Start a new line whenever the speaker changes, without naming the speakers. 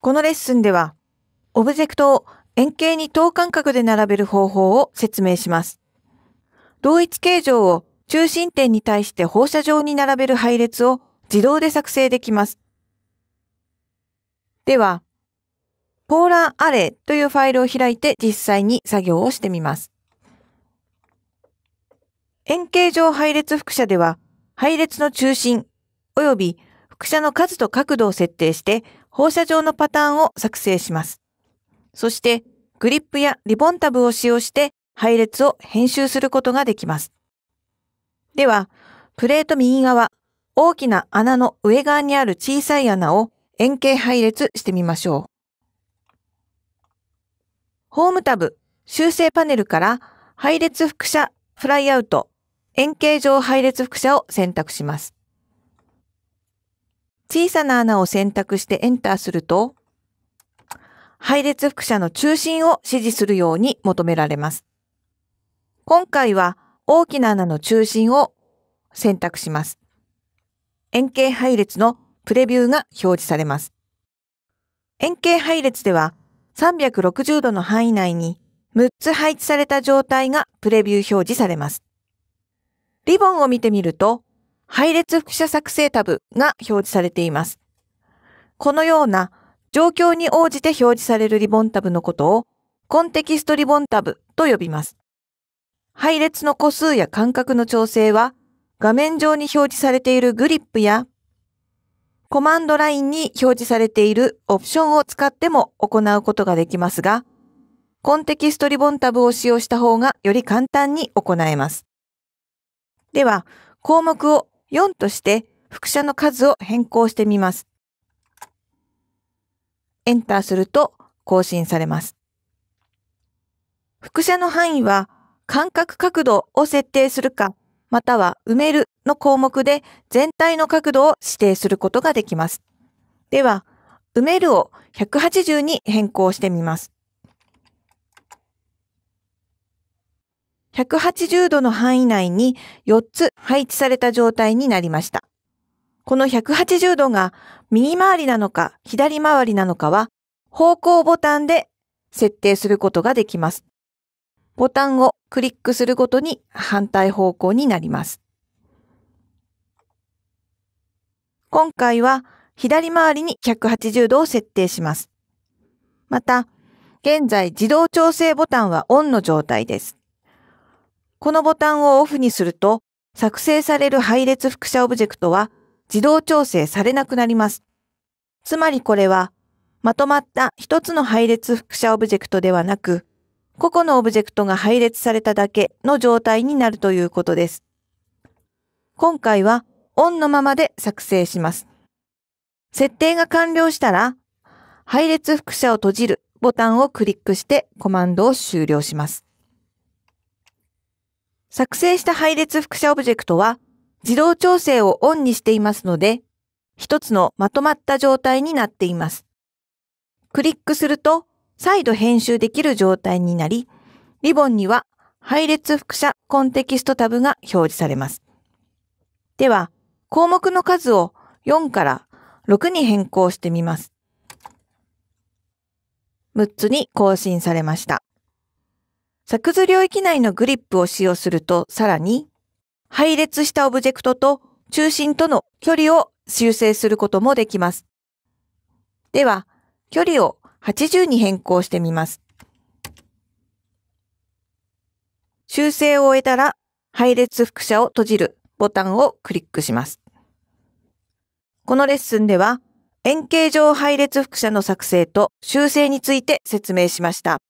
このレッスンでは、オブジェクトを円形に等間隔で並べる方法を説明します。同一形状を中心点に対して放射状に並べる配列を自動で作成できます。では、ポーラーアレというファイルを開いて実際に作業をしてみます。円形状配列複写では、配列の中心及び副射の数と角度を設定して放射状のパターンを作成します。そして、グリップやリボンタブを使用して配列を編集することができます。では、プレート右側、大きな穴の上側にある小さい穴を円形配列してみましょう。ホームタブ、修正パネルから配列複写フライアウト、円形状配列複写を選択します。小さな穴を選択してエンターすると、配列複写の中心を指示するように求められます。今回は大きな穴の中心を選択します。円形配列のプレビューが表示されます。円形配列では360度の範囲内に6つ配置された状態がプレビュー表示されます。リボンを見てみると配列複写作成タブが表示されています。このような状況に応じて表示されるリボンタブのことをコンテキストリボンタブと呼びます。配列の個数や間隔の調整は画面上に表示されているグリップやコマンドラインに表示されているオプションを使っても行うことができますが、コンテキストリボンタブを使用した方がより簡単に行えます。では、項目を4として複写の数を変更してみます。エンターすると更新されます。複写の範囲は間隔角度を設定するか、または埋めるの項目で全体の角度を指定することができます。では、埋めるを180に変更してみます。180度の範囲内に4つ配置された状態になりました。この180度が右回りなのか左回りなのかは方向ボタンで設定することができます。ボタンをクリックするごとに反対方向になります。今回は左回りに180度を設定します。また、現在自動調整ボタンはオンの状態です。このボタンをオフにすると、作成される配列複写オブジェクトは自動調整されなくなります。つまりこれは、まとまった一つの配列複写オブジェクトではなく、個々のオブジェクトが配列されただけの状態になるということです。今回はオンのままで作成します。設定が完了したら、配列複写を閉じるボタンをクリックしてコマンドを終了します。作成した配列複写オブジェクトは自動調整をオンにしていますので、一つのまとまった状態になっています。クリックすると再度編集できる状態になり、リボンには配列複写コンテキストタブが表示されます。では、項目の数を4から6に変更してみます。6つに更新されました。作図領域内のグリップを使用すると、さらに、配列したオブジェクトと中心との距離を修正することもできます。では、距離を80に変更してみます。修正を終えたら、配列複写を閉じるボタンをクリックします。このレッスンでは、円形状配列複写の作成と修正について説明しました。